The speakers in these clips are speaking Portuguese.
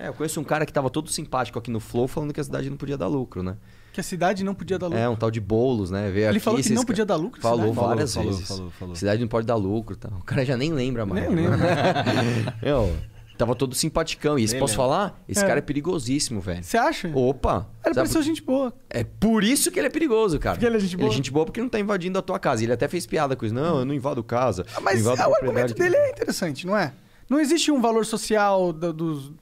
É, eu conheço um cara que tava todo simpático aqui no Flow falando que a cidade não podia dar lucro, né? Que a cidade não podia dar é, lucro. É, um tal de bolos, né? Veio Ele aqui, falou que não podia dar lucro? Falou cidade? várias falou, vezes. Falou, falou, cidade não pode dar lucro. Tá? O cara já nem lembra mais. Nem né? lembra. eu, tava todo simpaticão. E esse, posso falar? Esse é. cara é perigosíssimo, velho. Você acha? Opa! Ele pareceu ser gente boa. É por isso que ele é perigoso, cara. Porque ele é gente boa. Ele é gente boa porque não tá invadindo a tua casa. Ele até fez piada com isso. Não, eu não invado casa. Ah, mas invado o argumento dele é interessante, não é? Não existe um valor social do, dos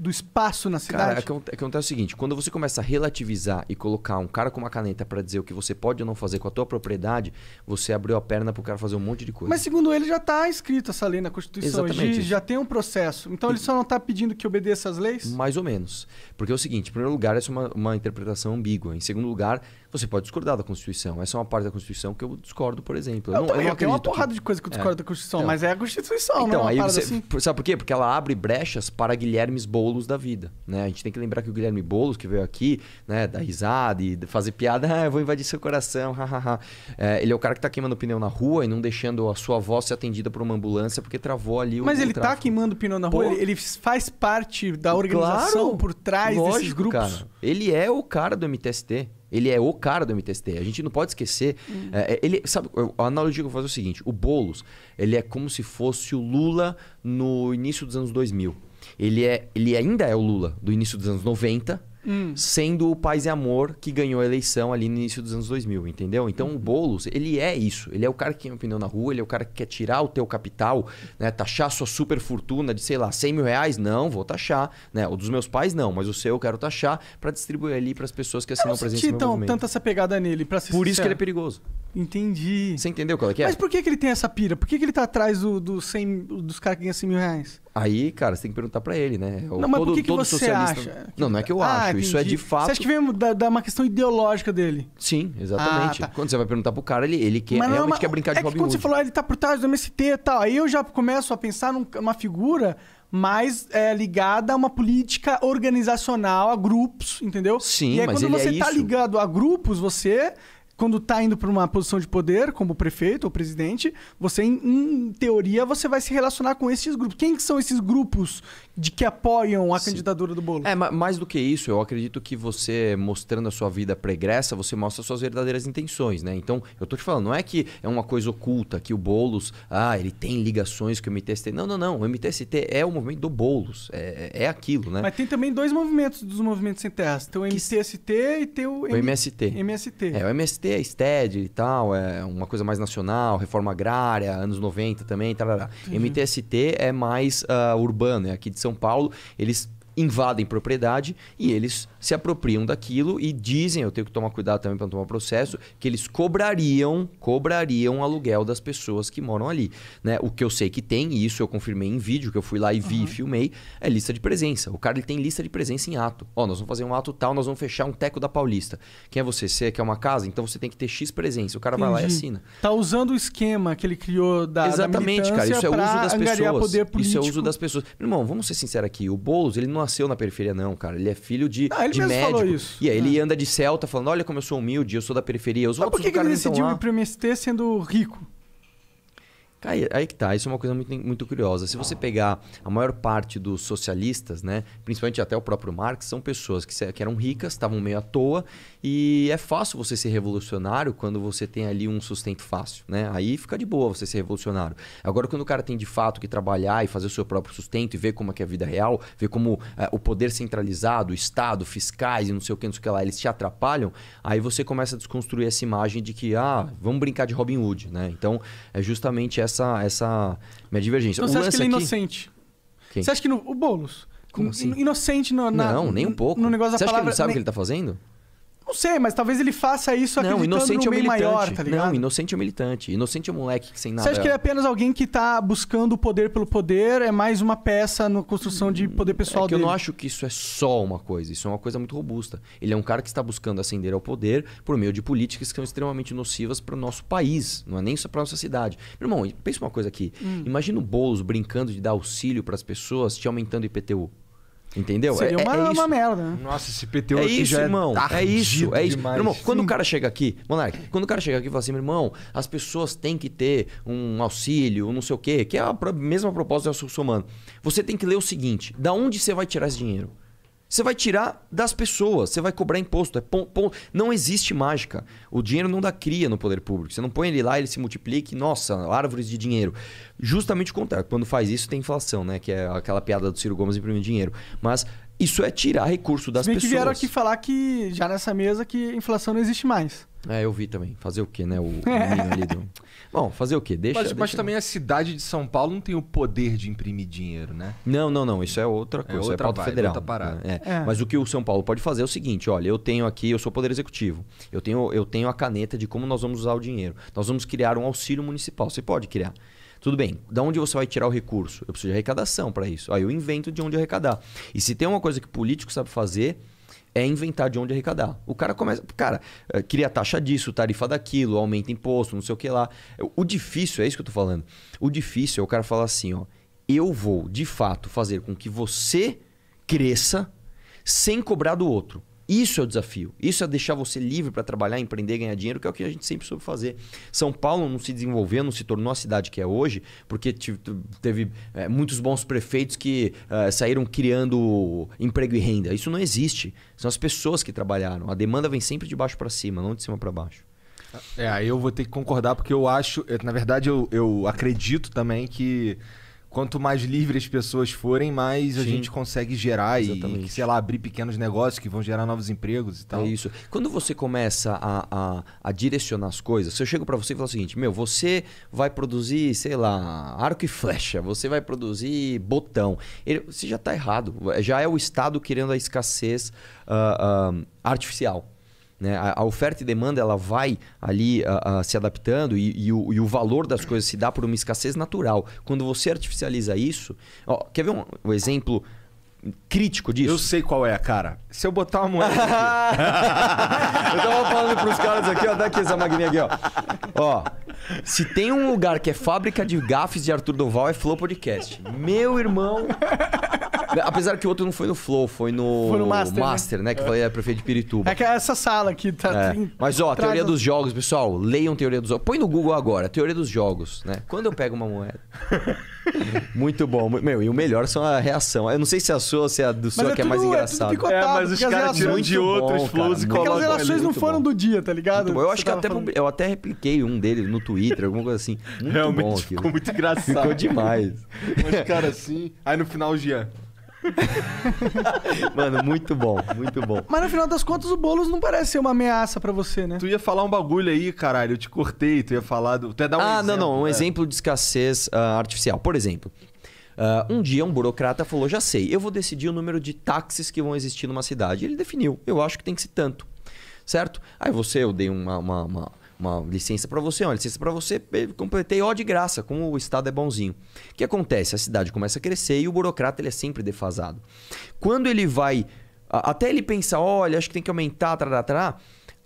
do espaço na cidade? Cara, acontece o seguinte: quando você começa a relativizar e colocar um cara com uma caneta para dizer o que você pode ou não fazer com a tua propriedade, você abriu a perna pro cara fazer um monte de coisa. Mas segundo ele, já está escrito essa lei na Constituição. Exatamente. Já, tem um processo. Então ele só não está pedindo que obedeça as leis? Mais ou menos. Porque é o seguinte: em primeiro lugar, essa é uma, uma interpretação ambígua. Em segundo lugar, você pode discordar da Constituição. Essa é uma parte da Constituição que eu discordo, por exemplo. Eu, eu, não, eu, eu tenho uma porrada que... de coisa que eu é. discordo é. da Constituição, então. mas é a Constituição, então, não é aí você, assim. Sabe por quê? Porque ela abre brechas para Guilhermes Boulos da vida. Né? A gente tem que lembrar que o Guilherme Boulos, que veio aqui, né, dar risada e fazer piada, ah, eu vou invadir seu coração, hahaha. é, ele é o cara que está queimando pneu na rua e não deixando a sua voz ser atendida por uma ambulância porque travou ali o Mas ele está queimando pneu na rua, Pô, ele, faz parte da organização claro, por trás lógico, desses grupos. Cara. Ele é o cara do MTST. Ele é o cara do MTST. A gente não pode esquecer. Uhum. É, ele, sabe, a analogia que eu faço é o seguinte: o Boulos, ele é como se fosse o Lula no início dos anos 2000. Ele, é, ele ainda é o Lula do início dos anos 90, Hum. Sendo o Paz e Amor que ganhou a eleição ali no início dos anos 2000, entendeu? Então hum. o uhum. Boulos, ele é isso. Ele é o cara que tem opinião na rua, ele é o cara que quer tirar o teu capital, né? Taxar sua super fortuna de, sei lá, 100 mil reais? Não, vou taxar. Né? O dos meus pais, não, mas o seu eu quero taxar para distribuir ali para as pessoas que assinam o não presente senti, então, movimento. tanta essa pegada nele, para Por sincero. isso que ele é perigoso. Entendi. Você entendeu qual é que é? Mas por que, que ele tem essa pira? Por que, que ele tá atrás do, do 100, dos caras que ganham 100 mil reais? Aí, cara, você tem que perguntar para ele, né? É Ou não, mas todo, por que, que você socialista... acha? Não, não é que eu ah, acho. Entendi. Isso é de fato. Você acha que vem da, da uma questão ideológica dele? Sim, exatamente. Ah, tá. Quando você vai perguntar pro cara, ele, ele quer, é realmente é uma... quer brincar de é Robin Hood. quando você falou, ah, ele tá por trás do MST e tal. Aí eu já começo a pensar numa figura mais é, ligada a uma política organizacional, a grupos, entendeu? Sim, e aí, quando é você é tá isso. ligado a grupos, você quando está indo para uma posição de poder, como prefeito ou presidente, você, em, em, teoria, você vai se relacionar com esses grupos. Quem são esses grupos de que apoiam a Sim. candidatura do Bolo? É, mais do que isso, eu acredito que você, mostrando a sua vida pregressa, você mostra suas verdadeiras intenções, né? Então, eu tô te falando, não é que é uma coisa oculta, que o Boulos, ah, ele tem ligações com o MTST. Não, não, não. O MTST é o movimento do Boulos. É, é, é aquilo, né? Mas tem também dois movimentos dos movimentos sem terras. Tem o MTST que... e tem o, M... o MST. MST. É, o MST ter é a STED e tal, é uma coisa mais nacional, reforma agrária, anos 90 também, tal. Uhum. MTST é mais uh, urbano, é aqui de São Paulo. Eles invadem propriedade e eles se apropriam daquilo e dizem, eu tenho que tomar cuidado também para não tomar processo, que eles cobrariam, cobrariam aluguel das pessoas que moram ali, né? O que eu sei que tem, e isso eu confirmei em vídeo, que eu fui lá e vi uhum. e filmei, é lista de presença. O cara ele tem lista de presença em ato. Ó, nós vamos fazer um ato tal, nós vamos fechar um teco da Paulista. Quem é você? Você quer uma casa? Então você tem que ter X presença. O cara Entendi. vai lá e assina. Tá usando o esquema que ele criou da Exatamente, da cara, isso é uso das pessoas. Isso é uso das pessoas. Irmão, vamos ser sinceros aqui, o Boulos, ele não nasceu na periferia, não, cara. Ele é filho de, ah, ele de mesmo médico. Falou isso. E aí é. ele anda de Celta falando: olha como eu sou humilde, eu sou da periferia. Os Mas por que, que ele decidiu ir pro MST sendo rico? Aí que tá, isso é uma coisa muito, muito curiosa. Se você pegar a maior parte dos socialistas, né, principalmente até o próprio Marx, são pessoas que, que eram ricas, estavam meio à toa, e é fácil você ser revolucionário quando você tem ali um sustento fácil, né? Aí fica de boa você ser revolucionário. Agora, quando o cara tem de fato que trabalhar e fazer o seu próprio sustento e ver como é que é a vida real, ver como é, o poder centralizado, o Estado, fiscais e não sei o que, não sei o que lá, eles te atrapalham, aí você começa a desconstruir essa imagem de que, ah, vamos brincar de Robin Hood, né? Então, é justamente essa essa, essa minha divergência. Então, o você acha que ele é aqui... inocente? Quem? Você acha que no, o Boulos? Como assim? Inocente no, na, não, nem um pouco. No negócio da você palavra. Acha que ele não sabe o que ele tá fazendo? Não sei, mas talvez ele faça isso não, inocente no meio é maior, tá ligado? Não, inocente é militante. Inocente é moleque sem nada. Você acha que é, é apenas alguém que tá buscando o poder pelo poder? É mais uma peça na construção de hum, poder pessoal é que dele? Eu não acho que isso é só uma coisa. Isso é uma coisa muito robusta. Ele é um cara que está buscando ascender ao poder por meio de políticas que são extremamente nocivas para o nosso país. Não é nem só para nossa cidade. Meu irmão, pensa uma coisa aqui. Hum. Imagina o Boulos brincando de dar auxílio para as pessoas, te aumentando o IPTU. Entendeu? Seria é, uma, é uma merda, né? Nossa, esse PTU é aqui isso, já é irmão. É, é isso, é isso. Meu irmão, quando Sim. o cara chega aqui, Monark, quando o cara chega aqui e fala assim, meu irmão, as pessoas têm que ter um auxílio, não sei o quê, que é a mesma proposta do somando Você tem que ler o seguinte: da onde você vai tirar esse dinheiro? Você vai tirar das pessoas, você vai cobrar imposto. É pom, pom, Não existe mágica. O dinheiro não dá cria no poder público. Você não põe ele lá, ele se multiplica e, nossa, árvores de dinheiro. Justamente o contrário. Quando faz isso, tem inflação, né? Que é aquela piada do Ciro Gomes imprimir dinheiro. Mas isso é tirar recurso das Se bem pessoas. que vieram aqui falar que, já nessa mesa, que inflação não existe mais. É, eu vi também. Fazer o quê, né? O, o menino ali do... Bom, fazer o quê? Deixa. Mas, deixa mas também a cidade de São Paulo não tem o poder de imprimir dinheiro, né? Não, não, não. Isso é outra é coisa. É outra é pauta vai, federal. Outra parada. Né? É. É. Mas o que o São Paulo pode fazer é o seguinte: olha, eu tenho aqui, eu sou poder executivo. Eu tenho, eu tenho a caneta de como nós vamos usar o dinheiro. Nós vamos criar um auxílio municipal. Você pode criar. Tudo bem, da onde você vai tirar o recurso? Eu preciso de arrecadação para isso. Aí eu invento de onde arrecadar. E se tem uma coisa que político sabe fazer, é inventar de onde arrecadar. O cara começa, cara, eh, cria taxa disso, tarifa daquilo, aumenta imposto, não sei o que lá. O difícil, é isso que eu tô falando. O difícil é o cara falar assim, ó, eu vou de fato fazer com que você cresça sem cobrar do outro. Isso é o desafio. Isso é deixar você livre para trabalhar, empreender, ganhar dinheiro, que é o que a gente sempre soube fazer. São Paulo não se desenvolveu, não se tornou a cidade que é hoje, porque teve é, muitos bons prefeitos que é, saíram criando emprego e renda. Isso não existe. São as pessoas que trabalharam. A demanda vem sempre de baixo para cima, não de cima para baixo. É, aí eu vou ter que concordar, porque eu acho. Eh, na verdade, eu, eu acredito também que quanto mais livres as pessoas forem, mais Sim. a gente consegue gerar Exatamente. e, sei lá, abrir pequenos negócios que vão gerar novos empregos e tal. É isso. Quando você começa a, a, a direcionar as coisas, se eu chego para você e falo o seguinte, meu, você vai produzir, sei lá, arco e flecha, você vai produzir botão. Ele, você já está errado. É, já é o Estado querendo a escassez uh, uh, artificial. Né? A, a, oferta e demanda ela vai ali a, ah, a, ah, se adaptando e, e, o, e, o, valor das coisas se dá por uma escassez natural. Quando você artificializa isso. Ó, quer ver um, um exemplo crítico disso? Eu sei qual é, cara. Se eu botar uma moeda aqui... eu tava falando pros caras aqui, ó, dá aqui essa maguinha aqui, ó. Ó, se tem um lugar que é fábrica de gafes de Arthur Doval, é Flow Podcast. Meu irmão, Apesar que o outro não foi no Flow, foi no, foi no Master, né? Master né? né? Que foi a prefeito de Pirituba. É que é essa sala aqui tá. É. Mas, ó, teoria dos jogos, pessoal, leiam teoria dos jogos. Põe no Google agora, teoria dos jogos, né? Quando eu pego uma moeda. muito bom. Meu, e o melhor são a reação. Eu não sei se a sua ou se a do seu é que é, tudo, mais é engraçado. É, picotado, é mas os caras tiram de outros flows e colocam. Aquelas relações não foram do dia, tá ligado? Eu acho que até eu até repliquei um deles no Twitter, alguma coisa assim. Muito Realmente bom ficou muito engraçado. Ficou demais. Mas, cara, assim. Aí no final, o Jean. Mano, muito bom, muito bom. Mas no final das contas, o Boulos não parece ser uma ameaça para você, né? Tu ia falar um bagulho aí, caralho. Eu te cortei, tu ia falar. Do... Tu ia dar um ah, exemplo, não, não. Um né? exemplo de escassez uh, artificial. Por exemplo, uh, um dia um burocrata falou: já sei, eu vou decidir o número de táxis que vão existir numa cidade. Ele definiu. Eu acho que tem que ser tanto. Certo? Aí você, eu dei uma, uma, uma uma licença para você, é uma licença para você, completei ó de graça, como o Estado é bonzinho. O que acontece? A cidade começa a crescer e o burocrata ele é sempre defasado. Quando ele vai, até ele pensar, olha, acho que tem que aumentar, tarará, tarará,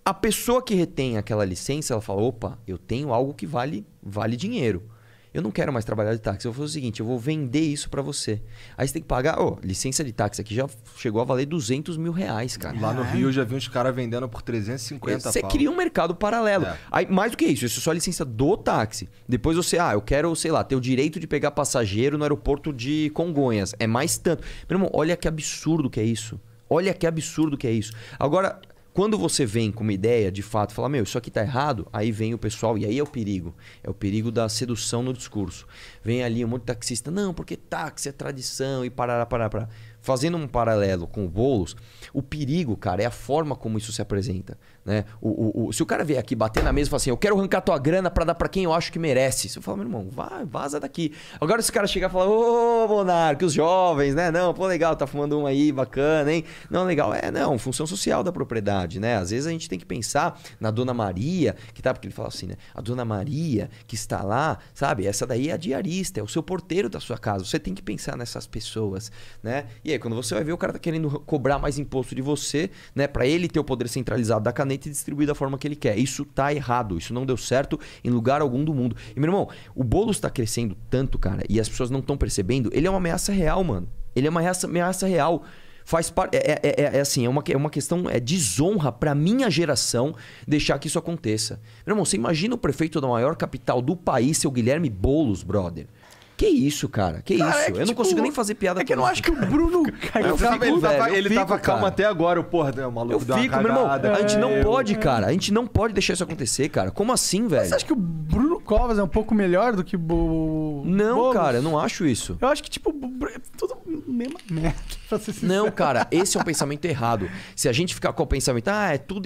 a pessoa que retém aquela licença, ela fala, opa, eu tenho algo que vale, vale dinheiro eu não quero mais trabalhar de táxi. Eu vou fazer o seguinte, eu vou vender isso para você. Aí você tem que pagar, ó, oh, licença de táxi aqui já chegou a valer 200 mil reais, cara. Lá no é. Rio eu já vi uns caras vendendo por 350 Você cria um mercado paralelo. É. Aí, mais do que isso, isso é só a licença do táxi. Depois você, ah, eu quero, sei lá, ter o direito de pegar passageiro no aeroporto de Congonhas. É mais tanto. Meu irmão, olha que absurdo que é isso. Olha que absurdo que é isso. Agora, quando você vem com uma ideia, de fato, fala, meu, isso aqui tá errado, aí vem o pessoal, e aí é o perigo. É o perigo da sedução no discurso. Vem ali um monte de taxista, não, porque táxi é tradição e parará, parará, parará fazendo um paralelo com o Boulos, o perigo, cara, é a forma como isso se apresenta. Né? O, o, o se o cara vier aqui bater na mesa e falar assim, eu quero arrancar tua grana para dar para quem eu acho que merece. Você fala, meu irmão, vai, vaza daqui. Agora esse cara chegar e falar, ô, Monarque, os jovens, né? Não, pô, legal, tá fumando uma aí, bacana, hein? Não, legal. É, não, função social da propriedade, né? Às vezes a gente tem que pensar na Dona Maria, que tá, porque ele fala assim, né? A Dona Maria que está lá, sabe? Essa daí é a diarista, é o seu porteiro da sua casa. Você tem que pensar nessas pessoas, né? E é, quando você vai ver, o cara tá querendo cobrar mais imposto de você, né? Para ele ter o poder centralizado da caneta e distribuir da forma que ele quer. Isso tá errado, isso não deu certo em lugar algum do mundo. E, meu irmão, o bolo tá crescendo tanto, cara, e as pessoas não estão percebendo, ele é uma ameaça real, mano. Ele é uma ameaça, real faz parte. É, é, é, é, assim, é uma, é uma questão, é desonra para minha geração deixar que isso aconteça. Meu irmão, você imagina o prefeito da maior capital do país, seu Guilherme Boulos, brother. Que isso, cara? Que cara, isso? É que, eu não tipo, consigo nem fazer piada. É que eu não acho que o Bruno. eu fico, ele velho, tava, fico, tava calmo até agora, o porra, né, o maluco. Eu fico, meu irmão. É, a gente não é, eu... pode, cara. A gente não pode deixar isso acontecer, cara. Como assim, velho? você acha que o Bruno Covas é um pouco melhor do que o. Não, Bobos? cara, eu não acho isso. Eu acho que, tipo, é tudo mesma merda, pra ser sincero. Não, cara, esse é um pensamento errado. Se a gente ficar com o pensamento, ah, é tudo